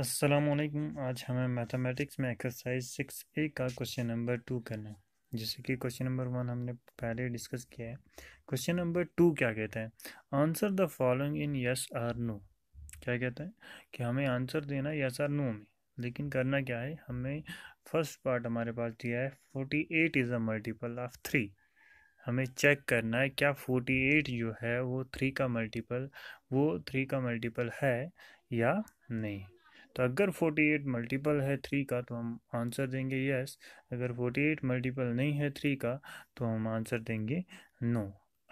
असलम आज हमें मैथमेटिक्स में एक्सरसाइज सिक्स ए का क्वेश्चन नंबर टू करना है जैसे कि क्वेश्चन नंबर वन हमने पहले डिस्कस किया है क्वेश्चन नंबर टू क्या कहता है answer the following in yes or no क्या कहता है कि हमें आंसर देना यस आर नो में लेकिन करना क्या है हमें फर्स्ट पार्ट हमारे पास दिया है forty eight is a multiple of three हमें चेक करना है क्या फोर्टी एट जो है वो थ्री का मल्टीपल वो थ्री का मल्टीपल है या नहीं तो अगर 48 मल्टीपल है थ्री का तो हम आंसर देंगे यस अगर 48 मल्टीपल नहीं है थ्री का तो हम आंसर देंगे नो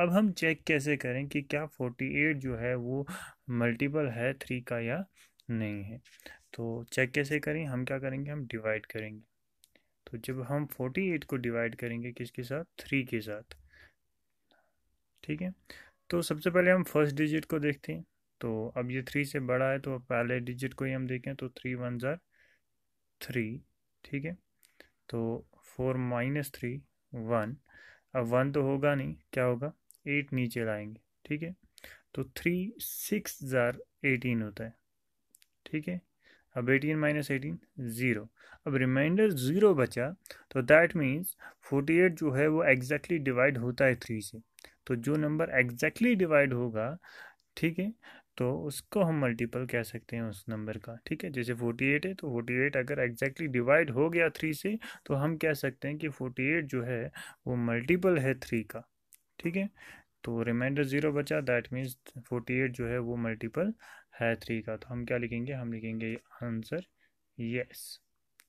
अब हम चेक कैसे करें कि क्या 48 जो है वो मल्टीपल है थ्री का या नहीं है तो चेक कैसे करें हम क्या करेंगे हम डिवाइड करेंगे तो जब हम 48 को डिवाइड करेंगे किसके साथ थ्री के साथ ठीक है तो सबसे पहले हम फर्स्ट डिजिट को देखते हैं तो अब ये थ्री से बड़ा है तो पहले डिजिट को ही हम देखें तो थ्री वन ज़ार थ्री ठीक है तो फोर माइनस थ्री वन अब वन तो होगा नहीं क्या होगा एट नीचे लाएंगे ठीक है तो थ्री सिक्स ज़ार एटीन होता है ठीक है अब एटीन माइनस एटीन ज़ीरो अब रिमाइंडर ज़ीरो बचा तो दैट मीन्स फोर्टी एट जो है वो एग्जैक्टली डिवाइड होता है थ्री से तो जो नंबर एग्जैक्टली डिवाइड होगा ठीक है तो उसको हम मल्टीपल कह सकते हैं उस नंबर का ठीक है जैसे 48 है तो 48 अगर एग्जैक्टली डिवाइड हो गया थ्री से तो हम कह सकते हैं कि 48 जो है वो मल्टीपल है थ्री का ठीक है तो रिमाइंडर ज़ीरो बचा दैट मीन्स 48 जो है वो मल्टीपल है थ्री का तो हम क्या लिखेंगे हम लिखेंगे आंसर यस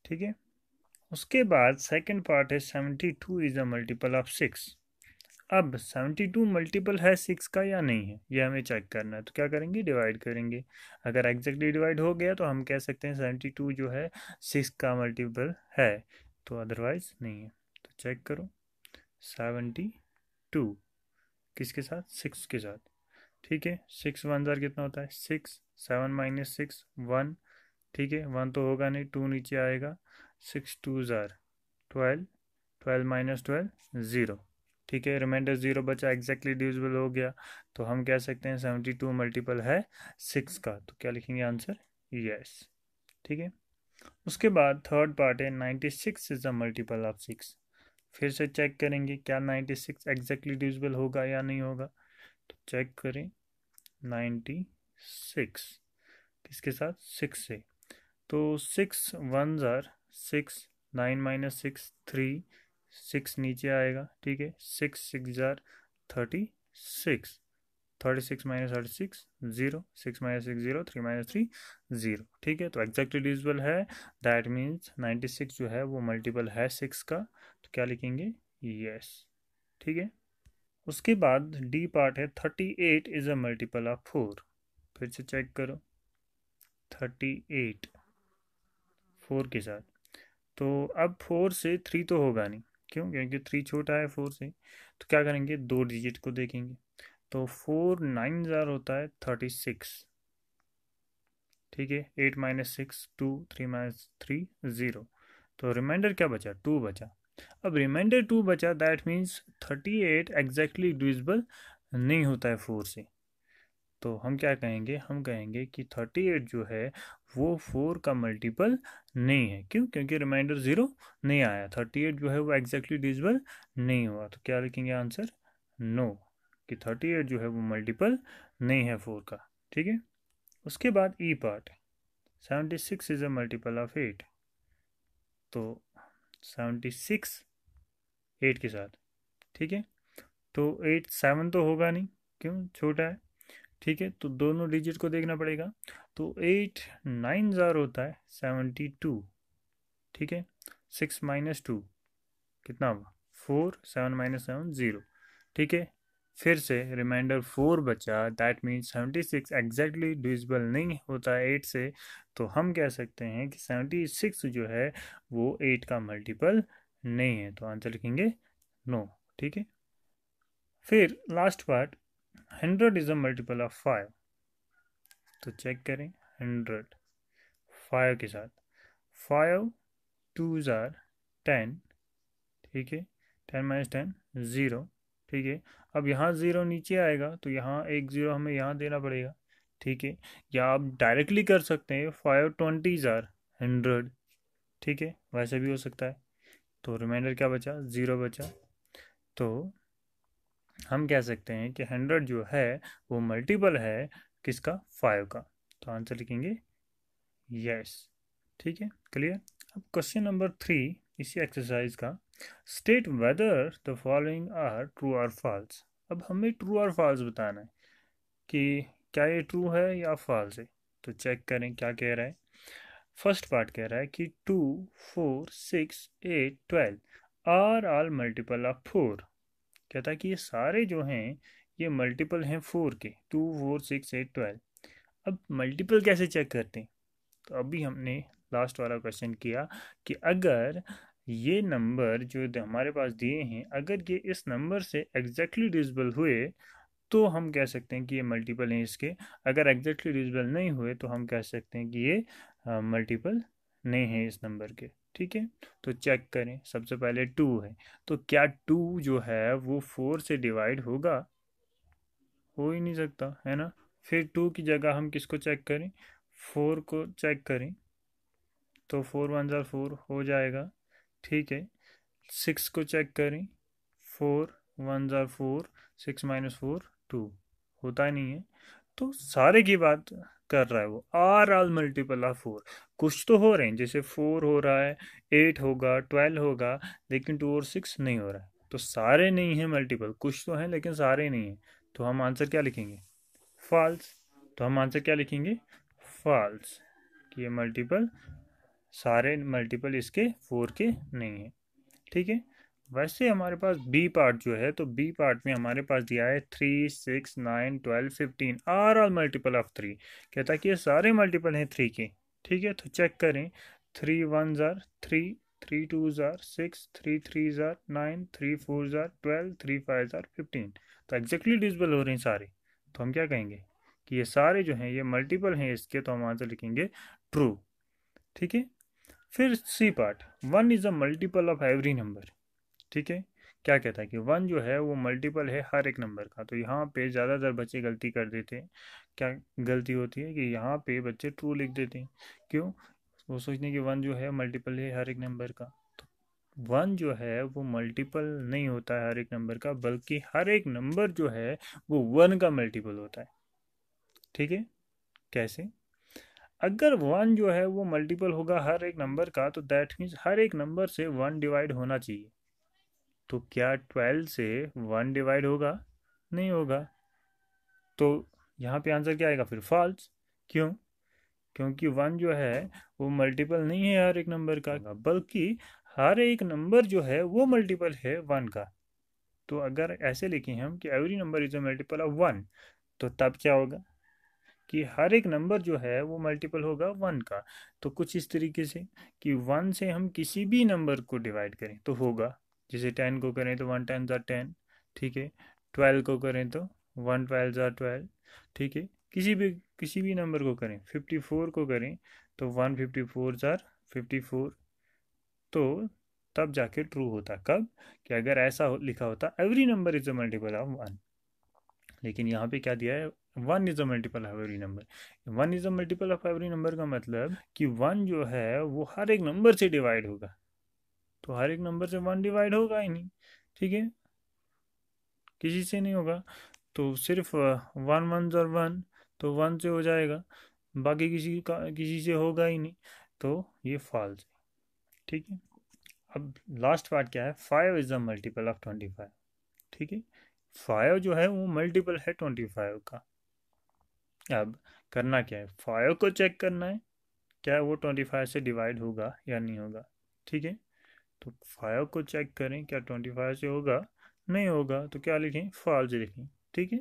ठीक है उसके बाद सेकेंड पार्ट है seventy two is a multiple of six अब सेवेंटी टू मल्टीपल है सिक्स का या नहीं है ये हमें चेक करना है तो क्या करेंगे डिवाइड करेंगे अगर एग्जैक्टली डिवाइड हो गया तो हम कह सकते हैं सेवेंटी टू जो है सिक्स का मल्टीपल है तो अदरवाइज नहीं है तो चेक करो सेवेंटी टू किसके साथ सिक्स के साथ ठीक है सिक्स वन जार कितना होता है six seven minus six one ठीक है वन तो होगा नहीं टू नीचे आएगा सिक्स टू ज़ार twelve twelve minus twelve zero ठीक है रिमाइंडर ज़ीरो बचा एग्जैक्टली डिविजिबल हो गया तो हम कह सकते हैं सेवेंटी टू मल्टीपल है सिक्स का तो क्या लिखेंगे आंसर यस ठीक है उसके बाद थर्ड पार्ट है ninety six is a multiple of six फिर से चेक करेंगे क्या नाइन्टी सिक्स एग्जैक्टली डिविजिबल होगा या नहीं होगा तो चेक करें नाइन्टी सिक्स किसके साथ सिक्स से तो सिक्स वन ज़ार six nine minus six three six नीचे आएगा ठीक है सिक्स सिक्स जार thirty six thirty six minus thirty six zero six minus six zero three minus three zero ठीक है तो एग्जैक्टली डिविजिबल है दैट मीन्स नाइन्टी सिक्स जो है वो मल्टीपल है सिक्स का तो क्या लिखेंगे यस ठीक है उसके बाद डी पार्ट है thirty eight is a multiple of four फिर से चेक करो थर्टी एट फोर के साथ तो अब फोर से थ्री तो होगा नहीं क्यों क्योंकि थ्री छोटा है फोर से तो क्या करेंगे दो डिजिट को देखेंगे तो फोर नाइन ज़ार होता है थर्टी सिक्स ठीक है eight minus six two three minus three zero तो रिमाइंडर क्या बचा टू बचा अब रिमाइंडर टू बचा that means thirty eight exactly divisible नहीं होता है फोर से तो हम क्या कहेंगे हम कहेंगे कि थर्टी एट जो है वो फोर का मल्टीपल नहीं है क्यों क्योंकि रिमाइंडर ज़ीरो नहीं आया थर्टी एट जो है वो एग्जैक्टली डिजिबल नहीं हुआ तो क्या लिखेंगे आंसर नो कि थर्टी एट जो है वो मल्टीपल नहीं है फोर का ठीक है उसके बाद E e part seventy six is a multiple of eight तो सेवेंटी सिक्स एट के साथ ठीक है तो एट सेवन तो होगा नहीं क्यों छोटा है ठीक है तो दोनों डिजिट को देखना पड़ेगा तो एट नाइन ज़ार होता है सेवेंटी टू ठीक है सिक्स माइनस टू कितना हुआ four seven minus seven zero ठीक है फिर से रिमाइंडर फोर बचा that means seventy six exactly divisible नहीं होता एट से तो हम कह सकते हैं कि सेवेंटी सिक्स जो है वो एट का मल्टीपल नहीं है तो आंसर लिखेंगे नो ठीक है फिर last part hundred is a multiple of five तो चेक करें हंड्रेड फाइव के साथ फाइव टू ज़ार टेन ठीक है टेन माइनस टेन ज़ीरो ठीक है अब यहाँ ज़ीरो नीचे आएगा तो यहाँ एक ज़ीरो हमें यहाँ देना पड़ेगा ठीक है या आप डायरेक्टली कर सकते हैं फाइव ट्वेंटी ज़ार हंड्रेड ठीक है वैसे भी हो सकता है तो रिमाइंडर क्या बचा ज़ीरो बचा तो हम कह सकते हैं कि हंड्रेड जो है वो मल्टीपल है किसका फाइव का तो आंसर लिखेंगे यस ठीक है क्लियर अब क्वेश्चन नंबर थ्री इसी एक्सरसाइज का state whether the following are true और फॉल्स अब हमें ट्रू और फॉल्स बताना है कि क्या ये ट्रू है या फॉल्स है तो चेक करें क्या कह रहा है फर्स्ट पार्ट कह रहा है कि two four six eight twelve are all multiple of four कहता है कि ये सारे जो हैं ये मल्टीपल हैं फोर के two four six eight twelve अब मल्टीपल कैसे चेक करते हैं तो अभी हमने लास्ट वाला क्वेश्चन किया कि अगर ये नंबर जो हमारे पास दिए हैं अगर ये इस नंबर से एग्जैक्टली डिजिबल हुए तो हम कह सकते हैं कि ये मल्टीपल हैं इसके अगर एग्जैक्टली डिजिबल नहीं हुए तो हम कह सकते हैं कि ये मल्टीपल नहीं है इस नंबर के ठीक है तो चेक करें सबसे पहले टू है तो क्या टू जो है वो फोर से डिवाइड होगा हो ही नहीं सकता है ना फिर टू की जगह हम किसको चेक करें फोर को चेक करें तो फोर वन ज़ार फोर हो जाएगा ठीक है सिक्स को चेक करें फोर वन ज़ार four six minus four two होता नहीं है तो सारे की बात कर रहा है वो are all multiple of four कुछ तो हो रहे हैं जैसे फोर हो रहा है एट होगा ट्वेल्व होगा लेकिन टू और सिक्स नहीं हो रहा है तो सारे नहीं हैं मल्टीपल कुछ तो हैं लेकिन सारे नहीं हैं तो हम आंसर क्या लिखेंगे फॉल्स तो हम आंसर क्या लिखेंगे फॉल्स कि ये मल्टीपल सारे मल्टीपल इसके फोर के नहीं हैं ठीक है वैसे हमारे पास बी पार्ट जो है तो बी पार्ट में हमारे पास दिया है three six nine twelve fifteen are all multiple of three कहता है कि ये सारे मल्टीपल हैं थ्री के ठीक है तो चेक करें थ्री वन ज़ार थ्री थ्री टू ज़ार सिक्स थ्री थ्री ज़ार नाइन थ्री फोर ज़ार ट्वेल्व थ्री फाइव ज़ार फिफ्टीन तो एग्जैक्टली डिजिबल हो रहे हैं सारे तो हम क्या कहेंगे कि ये सारे जो हैं ये मल्टीपल हैं इसके तो हम आंसर लिखेंगे ट्रू ठीक है फिर C part one is a multiple of every number ठीक है क्या कहता है कि वन जो है वो मल्टीपल है हर एक नंबर का तो यहाँ पे ज़्यादातर बच्चे गलती कर देते हैं क्या गलती होती है कि यहाँ पे बच्चे ट्रू लिख देते हैं क्यों वो सोचते हैं कि वन जो है मल्टीपल है हर एक नंबर का तो वन जो है वो मल्टीपल नहीं होता है हर एक नंबर का बल्कि हर एक नंबर जो है वो वन का मल्टीपल होता है ठीक है कैसे अगर वन जो है वो मल्टीपल होगा हर एक नंबर का तो दैट मीन्स हर एक नंबर से वन डिवाइड होना चाहिए तो क्या ट्वेल्व से वन डिवाइड होगा नहीं होगा तो यहाँ पे आंसर क्या आएगा फिर फॉल्स क्यों क्योंकि वन जो है वो मल्टीपल नहीं है हर एक नंबर का बल्कि हर एक नंबर जो है वो मल्टीपल है वन का तो अगर ऐसे लिखे हम कि every number is a multiple of one तो तब क्या होगा कि हर एक नंबर जो है वो मल्टीपल होगा वन का तो कुछ इस तरीके से कि वन से हम किसी भी नंबर को डिवाइड करें तो होगा जैसे टेन को करें तो वन टेन जार टेन ठीक है ट्वेल्व को करें तो वन ट्वेल्व जार ट्वेल्व ठीक है किसी भी किसी भी नंबर को करें फिफ्टी फोर को करें तो वन फिफ्टी फोर ज़ार फिफ्टी फोर तो तब जाके ट्रू होता कब कि अगर ऐसा हो, लिखा होता every number is a multiple of one लेकिन यहाँ पे क्या दिया है one is a multiple of every number one is a multiple of every number का मतलब कि वन जो है वो हर एक नंबर से डिवाइड होगा तो हर एक नंबर से वन डिवाइड होगा ही नहीं ठीक है किसी से नहीं होगा तो सिर्फ वन वन और वन तो वन से हो जाएगा बाकी किसी का किसी से होगा ही नहीं तो ये फॉल्स है ठीक है अब लास्ट पार्ट क्या है five is the multiple of twenty five ठीक है फाइव जो है वो मल्टीपल है ट्वेंटी फाइव का अब करना क्या है फाइव को चेक करना है क्या वो ट्वेंटी फाइव से डिवाइड होगा या नहीं होगा ठीक है तो फाइव को चेक करें क्या ट्वेंटी फाइव से होगा नहीं होगा तो क्या लिखें फॉल्स लिखें ठीक है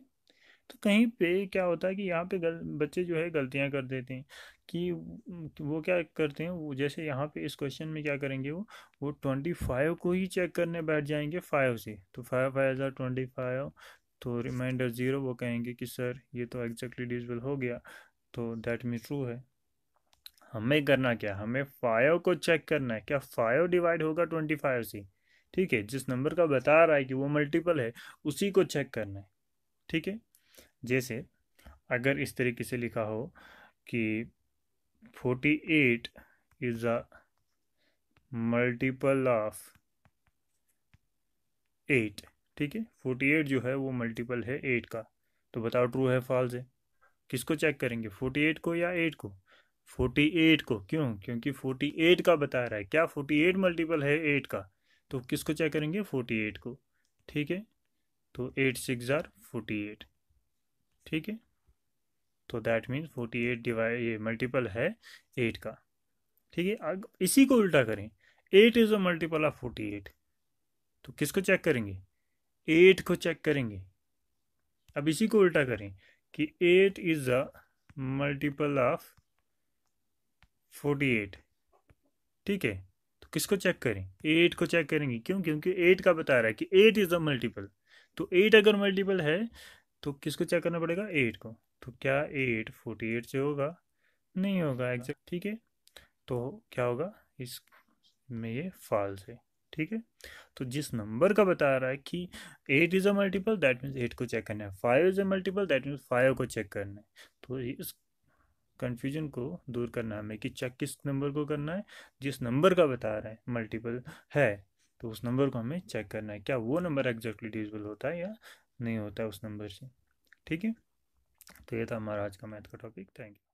तो कहीं पे क्या होता है कि यहाँ पे गल बच्चे जो है गलतियाँ कर देते हैं कि वो क्या करते हैं वो जैसे यहाँ पे इस क्वेश्चन में क्या करेंगे वो वो ट्वेंटी फाइव को ही चेक करने बैठ जाएंगे फाइव से तो फाइव फाइव हज़ार ट्वेंटी फाइव तो रिमाइंडर ज़ीरो वो कहेंगे कि सर ये तो एग्जैक्टली डिजिबल हो गया तो दैट मीन ट्रू है हमें करना क्या हमें फाइव को चेक करना है क्या फाइव डिवाइड होगा ट्वेंटी फाइव से ठीक है जिस नंबर का बता रहा है कि वो मल्टीपल है उसी को चेक करना है ठीक है जैसे अगर इस तरीके से लिखा हो कि forty eight is a multiple of eight ठीक है फोर्टी एट जो है वो मल्टीपल है एट का तो बताओ ट्रू है फॉल्स है किसको चेक करेंगे फोर्टी एट को या एट को फोर्टी एट को क्यों क्योंकि फोर्टी एट का बता रहा है क्या फोर्टी एट मल्टीपल है एट का तो किसको चेक करेंगे फोर्टी एट को ठीक है तो eight six are forty eight ठीक है तो that means forty eight divide ये मल्टीपल है एट का ठीक है अब इसी को उल्टा करें eight is a multiple of forty eight तो किसको चेक करेंगे एट को चेक करेंगे अब इसी को उल्टा करें कि eight is a multiple of forty eight ठीक है तो किसको चेक करें एट को चेक करेंगे क्यों क्योंकि एट का बता रहा है कि एट इज़ द मल्टीपल तो एट अगर मल्टीपल है तो किसको चेक करना पड़ेगा एट को तो क्या एट फोर्टी एट से होगा नहीं होगा एग्जैक्ट ठीक है तो क्या होगा इस में ये फॉल्स है ठीक है तो जिस नंबर का बता रहा है कि eight is a multiple that means eight को चेक करना है five is a multiple that means five को चेक करना है तो इस कन्फ्यूजन को दूर करना हमें कि चेक किस नंबर को करना है जिस नंबर का बता रहे हैं मल्टीपल है तो उस नंबर को हमें चेक करना है क्या वो नंबर एग्जैक्टली डिजिबल होता है या नहीं होता है उस नंबर से ठीक है तो ये था हमारा आज का मैथ का टॉपिक थैंक यू